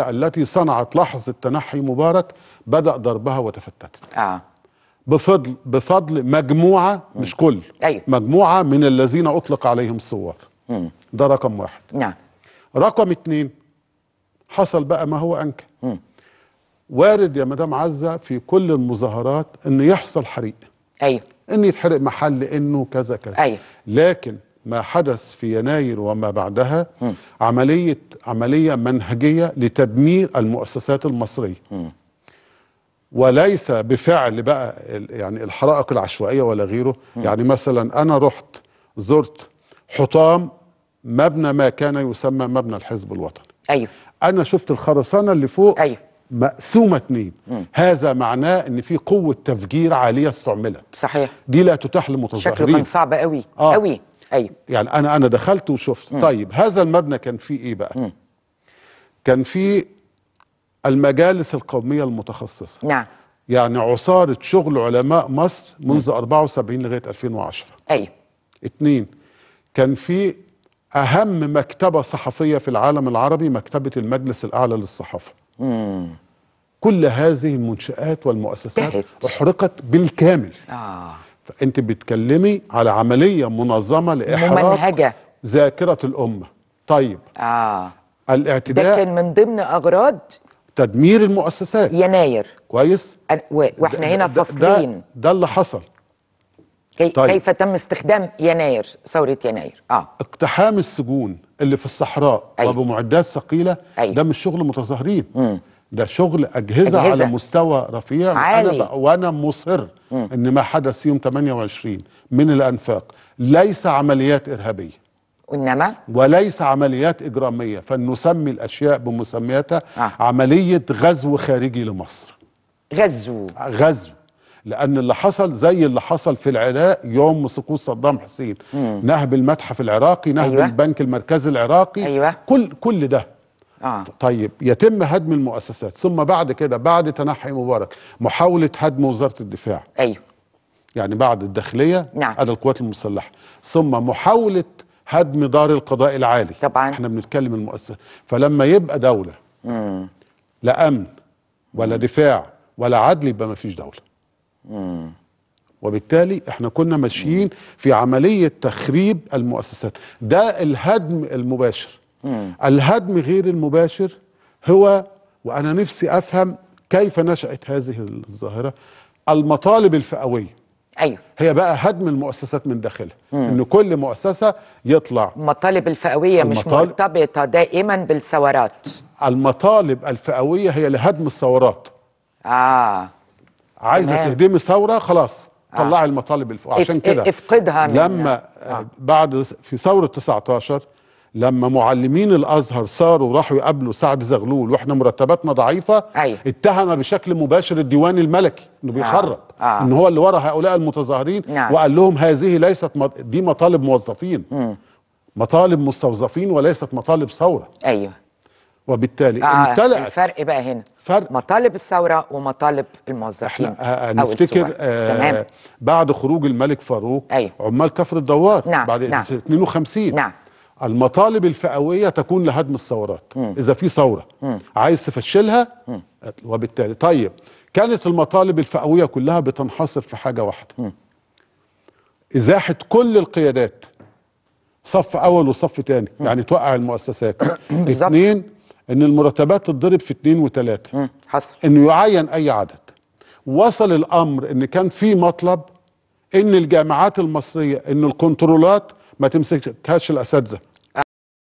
التغطية التي صنعت لحظة تنحي مبارك بدأ ضربها وتفتتت آه. بفضل بفضل مجموعة م. مش كل أيوه. مجموعة من الذين أطلق عليهم الصواب ده رقم واحد نعم رقم اتنين حصل بقى ما هو أنكى م. وارد يا مدام عزة في كل المظاهرات أن يحصل حريق أيوه. أن يتحرق محل أنه كذا كذا أيوه. لكن ما حدث في يناير وما بعدها م. عملية عملية منهجية لتدمير المؤسسات المصرية م. وليس بفعل بقى يعني الحرائق العشوائية ولا غيره م. يعني مثلا أنا رحت زرت حطام مبنى ما كان يسمى مبنى الحزب الوطني أيوه أنا شفت الخرسانة اللي فوق أيوه مقسومه اتنين هذا معناه ان في قوه تفجير عاليه استعملت صحيح دي لا تتاح للمتظاهرين شكله كان صعب قوي آه. قوي أيوة. يعني انا انا دخلت وشفت م. طيب هذا المبنى كان فيه ايه بقى م. كان فيه المجالس القوميه المتخصصه نعم يعني عصاره شغل علماء مصر منذ م. 74 لغايه 2010 ايوه اتنين كان في اهم مكتبه صحفيه في العالم العربي مكتبه المجلس الاعلى للصحافه مم. كل هذه المنشآت والمؤسسات أحرقت بالكامل آه. فانت بتكلمي على عمليه منظمه لاحراق ممنهجه ذاكره الامه طيب اه الاعتداء ده كان من ضمن اغراض تدمير المؤسسات يناير كويس أنا و... واحنا هنا فاصلين ده, ده اللي حصل كي... طيب. كيف تم استخدام يناير ثوره يناير اه اقتحام السجون اللي في الصحراء أيوة. وبمعدات ثقيله أيوة. ده مش شغل متظاهرين ده شغل أجهزة, أجهزة. على مستوى رفيع عالي. أنا وأنا مصر م. إن ما حدث يوم 28 من الأنفاق ليس عمليات إرهابية إنما وليس عمليات إجرامية فلنسمي الأشياء بمسمياتها آه. عملية غزو خارجي لمصر غزو غزو لأن اللي حصل زي اللي حصل في العراق يوم سقوط صدام حسين نهب المتحف العراقي نهب أيوة. البنك المركزي العراقي أيوة. كل كل ده آه. طيب يتم هدم المؤسسات ثم بعد كده بعد تنحي مبارك محاولة هدم وزارة الدفاع أيوه يعني بعد الداخلية نعم على القوات المسلحة ثم محاولة هدم دار القضاء العالي طبعا احنا بنتكلم المؤسسة فلما يبقى دولة مم. لا أمن ولا دفاع ولا عدل يبقى ما فيش دولة مم. وبالتالي احنا كنا ماشيين في عملية تخريب المؤسسات ده الهدم المباشر مم. الهدم غير المباشر هو وأنا نفسي أفهم كيف نشأت هذه الظاهرة المطالب الفئوية ايوه هي بقى هدم المؤسسات من داخلها ان كل مؤسسه يطلع المطالب الفئويه المطالب مش مرتبطه دائما بالثورات المطالب الفئويه هي لهدم الثورات اه عايزه تمام. تهدمي ثوره خلاص آه. طلعي المطالب الفئويه عشان كده افقدها لما آه. بعد في ثوره 19 لما معلمين الازهر صاروا راحوا يقابلوا سعد زغلول واحنا مرتباتنا ضعيفه أيوة. اتهم بشكل مباشر الديوان الملكي انه آه. بيخرب آه. آه. ان هو اللي ورا هؤلاء المتظاهرين نعم. وقال لهم هذه ليست دي مطالب موظفين م. مطالب مستوظفين وليست مطالب ثوره ايوه وبالتالي آه امتلأ الفرق بقى هنا فرق مطالب الثوره ومطالب الموظفين احنا آه، آه، نفتكر آه بعد خروج الملك فاروق أيوة. عمال كفر الدوار نعم. بعد نعم. 52 نعم المطالب الفئويه تكون لهدم الثورات اذا في ثوره عايز تفشلها وبالتالي طيب كانت المطالب الفئويه كلها بتنحصر في حاجه واحده ازاحه كل القيادات صف اول وصف تاني يعني توقع المؤسسات اثنين ان المرتبات تتضرب في اثنين وثلاثه حصل انه يعين اي عدد وصل الامر ان كان في مطلب ان الجامعات المصريه ان الكنترولات ما تمسكهاش الاساتذه